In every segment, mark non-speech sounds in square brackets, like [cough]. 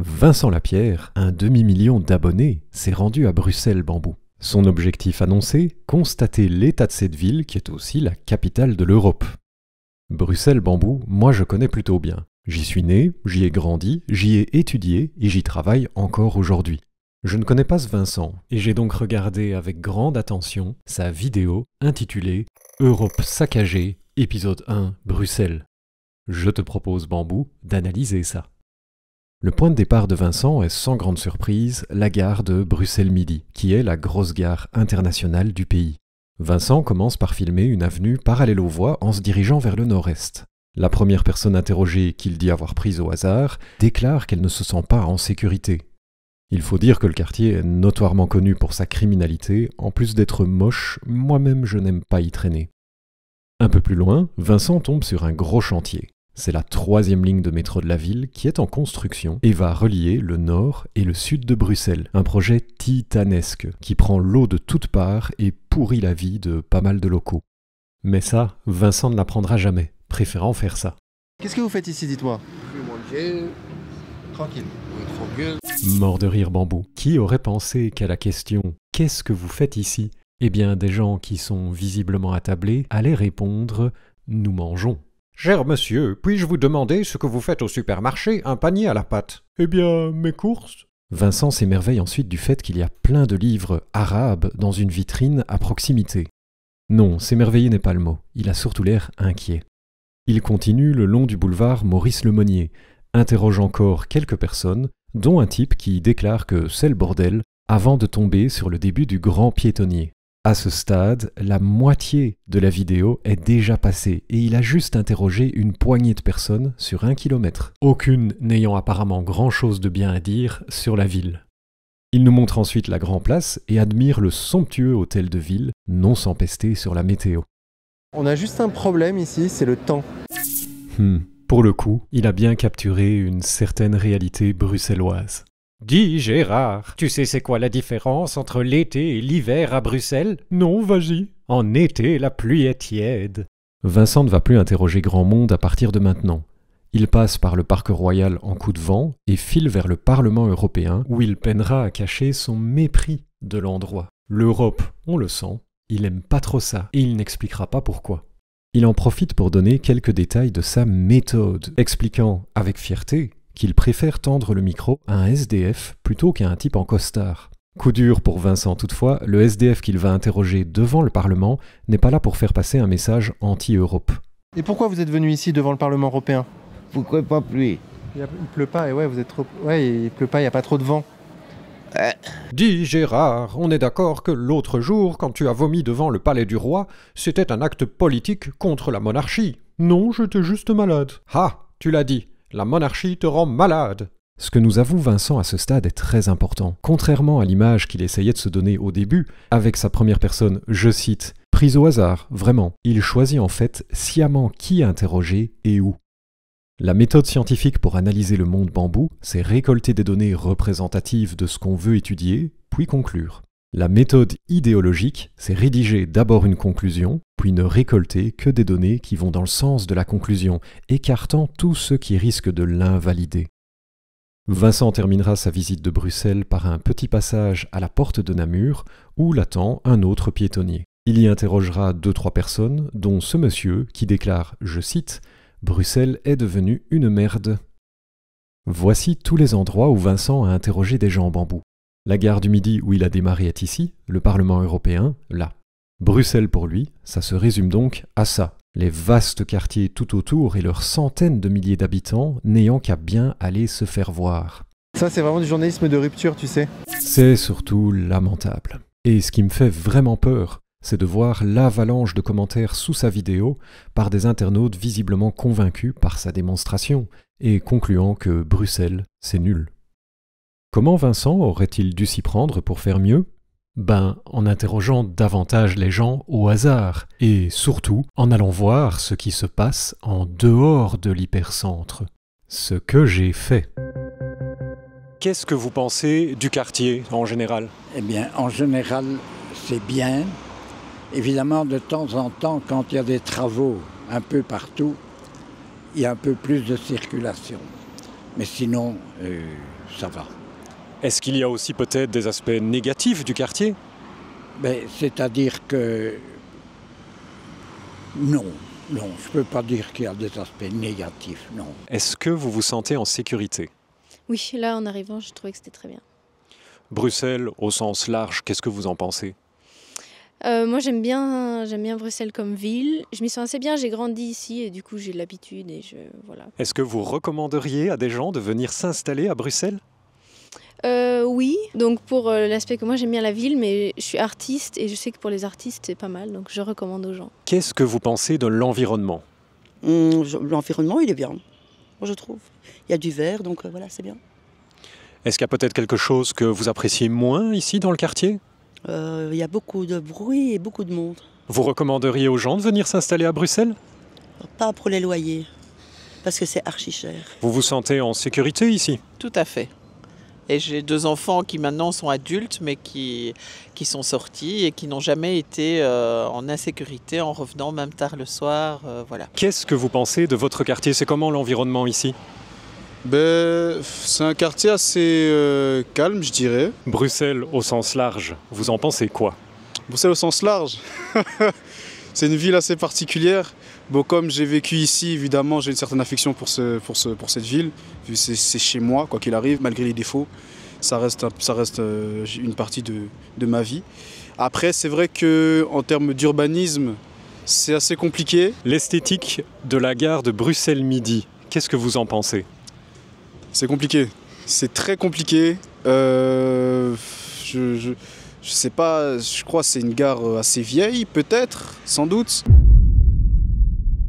Vincent Lapierre, un demi-million d'abonnés, s'est rendu à Bruxelles Bambou. Son objectif annoncé, constater l'état de cette ville qui est aussi la capitale de l'Europe. Bruxelles Bambou, moi je connais plutôt bien. J'y suis né, j'y ai grandi, j'y ai étudié et j'y travaille encore aujourd'hui. Je ne connais pas ce Vincent et j'ai donc regardé avec grande attention sa vidéo intitulée Europe saccagée, épisode 1, Bruxelles. Je te propose Bambou d'analyser ça. Le point de départ de Vincent est sans grande surprise la gare de Bruxelles-Midi, qui est la grosse gare internationale du pays. Vincent commence par filmer une avenue parallèle aux voies en se dirigeant vers le nord-est. La première personne interrogée, qu'il dit avoir prise au hasard, déclare qu'elle ne se sent pas en sécurité. Il faut dire que le quartier est notoirement connu pour sa criminalité, en plus d'être moche, moi-même je n'aime pas y traîner. Un peu plus loin, Vincent tombe sur un gros chantier. C'est la troisième ligne de métro de la ville qui est en construction et va relier le nord et le sud de Bruxelles. Un projet titanesque qui prend l'eau de toutes parts et pourrit la vie de pas mal de locaux. Mais ça, Vincent ne l'apprendra jamais, préférant faire ça. Qu'est-ce que vous faites ici, dites-moi Je Mort de rire bambou. Qui aurait pensé qu'à la question Qu'est-ce que vous faites ici eh bien, des gens qui sont visiblement attablés allaient répondre Nous mangeons. Cher monsieur, puis-je vous demander ce que vous faites au supermarché, un panier à la pâte Eh bien, mes courses Vincent s'émerveille ensuite du fait qu'il y a plein de livres arabes dans une vitrine à proximité. Non, s'émerveiller n'est pas le mot, il a surtout l'air inquiet. Il continue le long du boulevard Maurice Lemonnier, interroge encore quelques personnes, dont un type qui déclare que c'est le bordel, avant de tomber sur le début du grand piétonnier à ce stade, la moitié de la vidéo est déjà passée et il a juste interrogé une poignée de personnes sur un kilomètre, aucune n'ayant apparemment grand-chose de bien à dire sur la ville. Il nous montre ensuite la Grand Place et admire le somptueux hôtel de ville, non sans pester sur la météo. On a juste un problème ici, c'est le temps. Hmm. Pour le coup, il a bien capturé une certaine réalité bruxelloise. Dis, Gérard, tu sais c'est quoi la différence entre l'été et l'hiver à Bruxelles Non, vas-y. En été, la pluie est tiède. Vincent ne va plus interroger grand monde à partir de maintenant. Il passe par le Parc Royal en coup de vent et file vers le Parlement européen où il peinera à cacher son mépris de l'endroit. L'Europe, on le sent, il aime pas trop ça et il n'expliquera pas pourquoi. Il en profite pour donner quelques détails de sa méthode, expliquant avec fierté qu'il préfère tendre le micro à un SDF plutôt qu'à un type en costard. Coup dur pour Vincent toutefois, le SDF qu'il va interroger devant le Parlement n'est pas là pour faire passer un message anti-Europe. Et pourquoi vous êtes venu ici devant le Parlement européen Pourquoi pas pluie Il pleut pas et ouais, vous êtes il pleut pas, il n'y a pas trop de vent. Euh. Dis Gérard, on est d'accord que l'autre jour, quand tu as vomi devant le palais du roi, c'était un acte politique contre la monarchie. Non, j'étais juste malade. Ah, tu l'as dit. La monarchie te rend malade. Ce que nous avoue Vincent à ce stade est très important. Contrairement à l'image qu'il essayait de se donner au début, avec sa première personne, je cite, prise au hasard, vraiment, il choisit en fait sciemment qui interroger et où. La méthode scientifique pour analyser le monde bambou, c'est récolter des données représentatives de ce qu'on veut étudier, puis conclure. La méthode idéologique, c'est rédiger d'abord une conclusion, puis ne récolter que des données qui vont dans le sens de la conclusion, écartant tout ce qui risque de l'invalider. Vincent terminera sa visite de Bruxelles par un petit passage à la porte de Namur, où l'attend un autre piétonnier. Il y interrogera deux trois personnes, dont ce monsieur qui déclare, je cite, Bruxelles est devenue une merde. Voici tous les endroits où Vincent a interrogé des gens en bambou. La gare du Midi où il a démarré est ici, le Parlement européen là. Bruxelles pour lui, ça se résume donc à ça. Les vastes quartiers tout autour et leurs centaines de milliers d'habitants n'ayant qu'à bien aller se faire voir. Ça, c'est vraiment du journalisme de rupture, tu sais. C'est surtout lamentable. Et ce qui me fait vraiment peur, c'est de voir l'avalanche de commentaires sous sa vidéo par des internautes visiblement convaincus par sa démonstration et concluant que Bruxelles, c'est nul. Comment Vincent aurait-il dû s'y prendre pour faire mieux ben, en interrogeant davantage les gens au hasard, et surtout en allant voir ce qui se passe en dehors de l'hypercentre. Ce que j'ai fait. Qu'est-ce que vous pensez du quartier en général Eh bien, en général, c'est bien. Évidemment, de temps en temps, quand il y a des travaux un peu partout, il y a un peu plus de circulation. Mais sinon, euh, ça va. Est-ce qu'il y a aussi peut-être des aspects négatifs du quartier C'est-à-dire que non, non, je ne peux pas dire qu'il y a des aspects négatifs, non. Est-ce que vous vous sentez en sécurité Oui, là en arrivant, je trouvais que c'était très bien. Bruxelles, au sens large, qu'est-ce que vous en pensez euh, moi j'aime bien j'aime bien Bruxelles comme ville. Je m'y sens assez bien. J'ai grandi ici et du coup j'ai l'habitude et je voilà. Est-ce que vous recommanderiez à des gens de venir s'installer à Bruxelles euh, Oui, donc pour euh, l'aspect que moi j'aime bien la ville, mais je suis artiste et je sais que pour les artistes c'est pas mal, donc je recommande aux gens. Qu'est-ce que vous pensez de l'environnement hum, L'environnement il est bien, je trouve. Il y a du vert, donc euh, voilà, c'est bien. Est-ce qu'il y a peut-être quelque chose que vous appréciez moins ici dans le quartier euh, Il y a beaucoup de bruit et beaucoup de monde. Vous recommanderiez aux gens de venir s'installer à Bruxelles Pas pour les loyers, parce que c'est archi cher. Vous vous sentez en sécurité ici Tout à fait. Et j'ai deux enfants qui maintenant sont adultes, mais qui, qui sont sortis et qui n'ont jamais été euh, en insécurité en revenant même tard le soir. Euh, voilà. Qu'est-ce que vous pensez de votre quartier C'est comment l'environnement ici ben, c'est un quartier assez euh, calme, je dirais. Bruxelles au sens large, vous en pensez quoi Bruxelles au sens large [laughs] C'est une ville assez particulière. Bon, comme j'ai vécu ici, évidemment, j'ai une certaine affection pour, ce, pour, ce, pour cette ville. C'est chez moi, quoi qu'il arrive, malgré les défauts. Ça reste, ça reste euh, une partie de, ma vie. Après, c'est vrai qu'en termes d'urbanisme, c'est assez compliqué. L'esthétique de la gare de Bruxelles-Midi, qu'est-ce que vous en pensez C'est compliqué. C'est très compliqué. Euh, je je sais pas, je crois c'est une gare euh, assez vieille, peut-être, sans doute.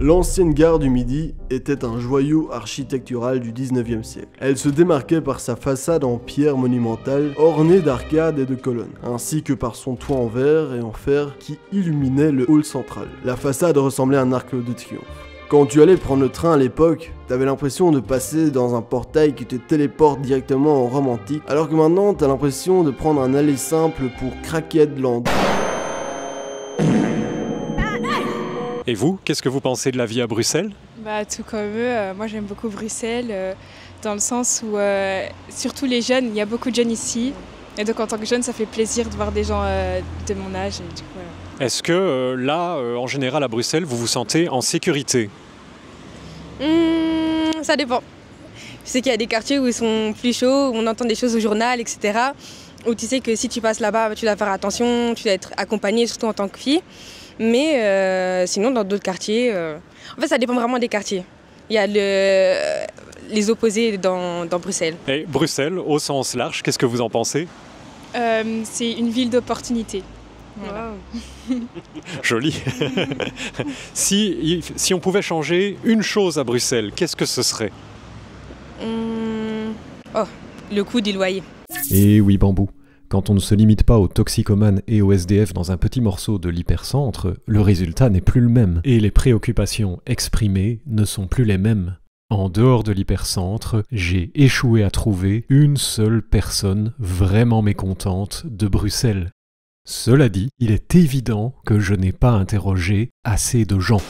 L'ancienne gare du Midi était un joyau architectural du 19e siècle. Elle se démarquait par sa façade en pierre monumentale ornée d'arcades et de colonnes, ainsi que par son toit en verre et en fer qui illuminait le hall central. La façade ressemblait à un arc de triomphe. Quand tu allais prendre le train à l'époque, t'avais l'impression de passer dans un portail qui te téléporte directement en Rome antique, alors que maintenant t'as l'impression de prendre un aller simple pour craquer de l'endroit. Et vous, qu'est-ce que vous pensez de la vie à Bruxelles Bah tout comme eux, euh, moi j'aime beaucoup Bruxelles, euh, dans le sens où, euh, surtout les jeunes, il y a beaucoup de jeunes ici, et donc en tant que jeune, ça fait plaisir de voir des gens de mon âge. Est-ce que là, en général à Bruxelles, vous vous sentez en sécurité Hmm, ça dépend. Tu sais qu'il y a des quartiers où ils sont plus chauds, où on entend des choses au journal, etc. Où tu sais que si tu passes là-bas, tu dois faire attention, tu dois être accompagnée, surtout en tant que fille. Mais euh, sinon, dans d'autres quartiers, euh, en fait, ça dépend vraiment des quartiers. Il y a le... les opposés dans, Bruxelles. Et Bruxelles, au sens large, qu'est-ce que vous en pensez euh, C'est une ville d'opportunités. Jolie. [laughs] Joli. [laughs] si, si on pouvait changer une chose à Bruxelles, qu'est-ce que ce serait hum, Oh, le coût du loyer. Et eh oui, bambou. Quand on ne se limite pas aux toxicomanes et aux SDF dans un petit morceau de l'hypercentre, le résultat n'est plus le même. Et les préoccupations exprimées ne sont plus les mêmes. En dehors de l'hypercentre, j'ai échoué à trouver une seule personne vraiment mécontente de Bruxelles. Cela dit, il est évident que je n'ai pas interrogé assez de gens.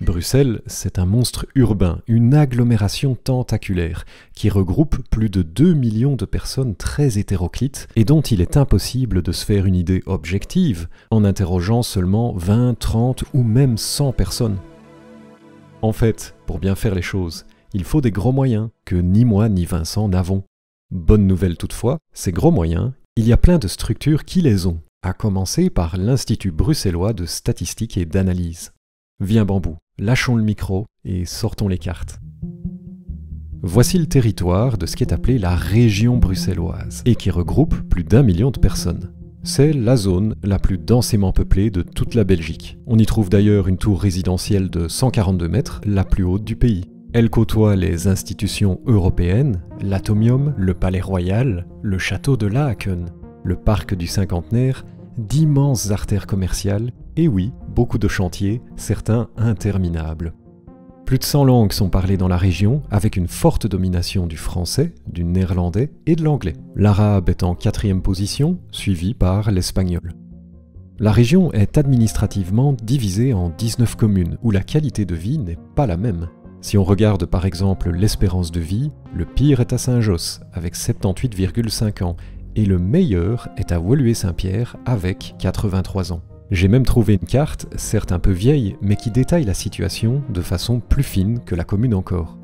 Bruxelles, c'est un monstre urbain, une agglomération tentaculaire, qui regroupe plus de 2 millions de personnes très hétéroclites et dont il est impossible de se faire une idée objective en interrogeant seulement 20, 30 ou même 100 personnes. En fait, pour bien faire les choses, il faut des gros moyens que ni moi ni Vincent n'avons. Bonne nouvelle toutefois, ces gros moyens, il y a plein de structures qui les ont, à commencer par l'Institut bruxellois de statistique et d'analyse. Viens bambou, lâchons le micro et sortons les cartes. Voici le territoire de ce qui est appelé la région bruxelloise et qui regroupe plus d'un million de personnes. C'est la zone la plus densément peuplée de toute la Belgique. On y trouve d'ailleurs une tour résidentielle de 142 mètres, la plus haute du pays. Elle côtoie les institutions européennes, l'Atomium, le Palais Royal, le Château de Laeken, le Parc du Cinquantenaire, d'immenses artères commerciales, et oui, beaucoup de chantiers, certains interminables. Plus de 100 langues sont parlées dans la région, avec une forte domination du français, du néerlandais et de l'anglais. L'arabe est en quatrième position, suivi par l'espagnol. La région est administrativement divisée en 19 communes, où la qualité de vie n'est pas la même. Si on regarde par exemple l'espérance de vie, le pire est à Saint-Josse avec 78,5 ans et le meilleur est à Woluwe-Saint-Pierre avec 83 ans. J'ai même trouvé une carte, certes un peu vieille, mais qui détaille la situation de façon plus fine que la commune encore.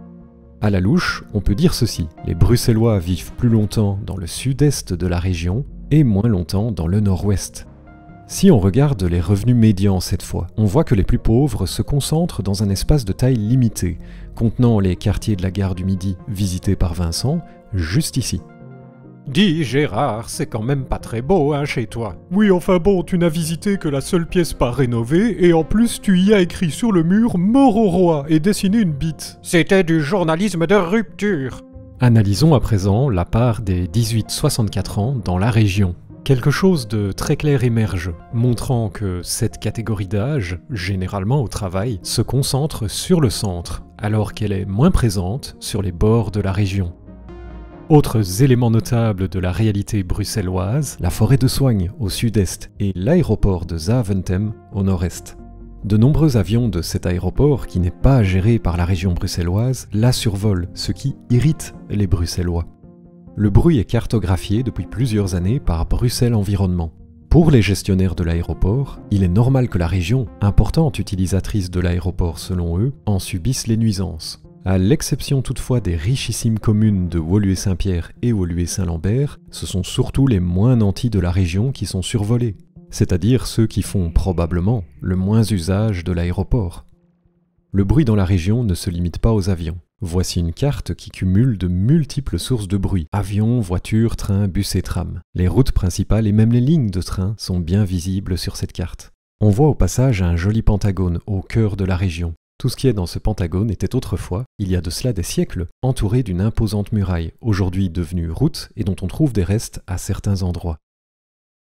À la louche, on peut dire ceci les Bruxellois vivent plus longtemps dans le sud-est de la région et moins longtemps dans le nord-ouest. Si on regarde les revenus médians cette fois, on voit que les plus pauvres se concentrent dans un espace de taille limitée, contenant les quartiers de la gare du Midi visités par Vincent, juste ici. Dis Gérard, c'est quand même pas très beau, hein, chez toi. Oui, enfin bon, tu n'as visité que la seule pièce pas rénovée, et en plus tu y as écrit sur le mur mort au roi et dessiné une bite. C'était du journalisme de rupture. Analysons à présent la part des 18-64 ans dans la région. Quelque chose de très clair émerge, montrant que cette catégorie d'âge, généralement au travail, se concentre sur le centre, alors qu'elle est moins présente sur les bords de la région. Autres éléments notables de la réalité bruxelloise, la forêt de Soigne au sud-est et l'aéroport de Zaventem au nord-est. De nombreux avions de cet aéroport, qui n'est pas géré par la région bruxelloise, la survolent, ce qui irrite les Bruxellois le bruit est cartographié depuis plusieurs années par Bruxelles Environnement. Pour les gestionnaires de l'aéroport, il est normal que la région, importante utilisatrice de l'aéroport selon eux, en subisse les nuisances. À l'exception toutefois des richissimes communes de Woluwe-Saint-Pierre et Woluwe-Saint-Lambert, ce sont surtout les moins nantis de la région qui sont survolés, c'est-à-dire ceux qui font probablement le moins usage de l'aéroport. Le bruit dans la région ne se limite pas aux avions. Voici une carte qui cumule de multiples sources de bruit. Avions, voitures, trains, bus et trams. Les routes principales et même les lignes de train sont bien visibles sur cette carte. On voit au passage un joli pentagone au cœur de la région. Tout ce qui est dans ce pentagone était autrefois, il y a de cela des siècles, entouré d'une imposante muraille, aujourd'hui devenue route et dont on trouve des restes à certains endroits.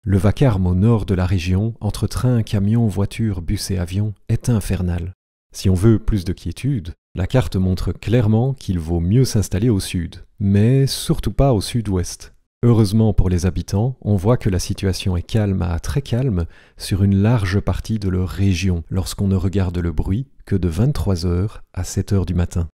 Le vacarme au nord de la région, entre trains, camions, voitures, bus et avions, est infernal. Si on veut plus de quiétude, la carte montre clairement qu'il vaut mieux s'installer au sud, mais surtout pas au sud-ouest. Heureusement pour les habitants, on voit que la situation est calme à très calme sur une large partie de leur région lorsqu'on ne regarde le bruit que de 23h à 7h du matin.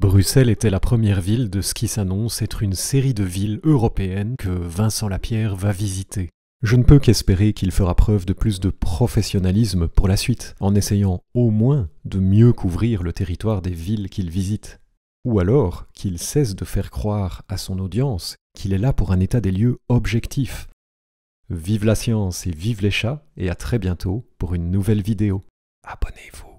Bruxelles était la première ville de ce qui s'annonce être une série de villes européennes que Vincent Lapierre va visiter. Je ne peux qu'espérer qu'il fera preuve de plus de professionnalisme pour la suite, en essayant au moins de mieux couvrir le territoire des villes qu'il visite. Ou alors qu'il cesse de faire croire à son audience qu'il est là pour un état des lieux objectif. Vive la science et vive les chats, et à très bientôt pour une nouvelle vidéo. Abonnez-vous.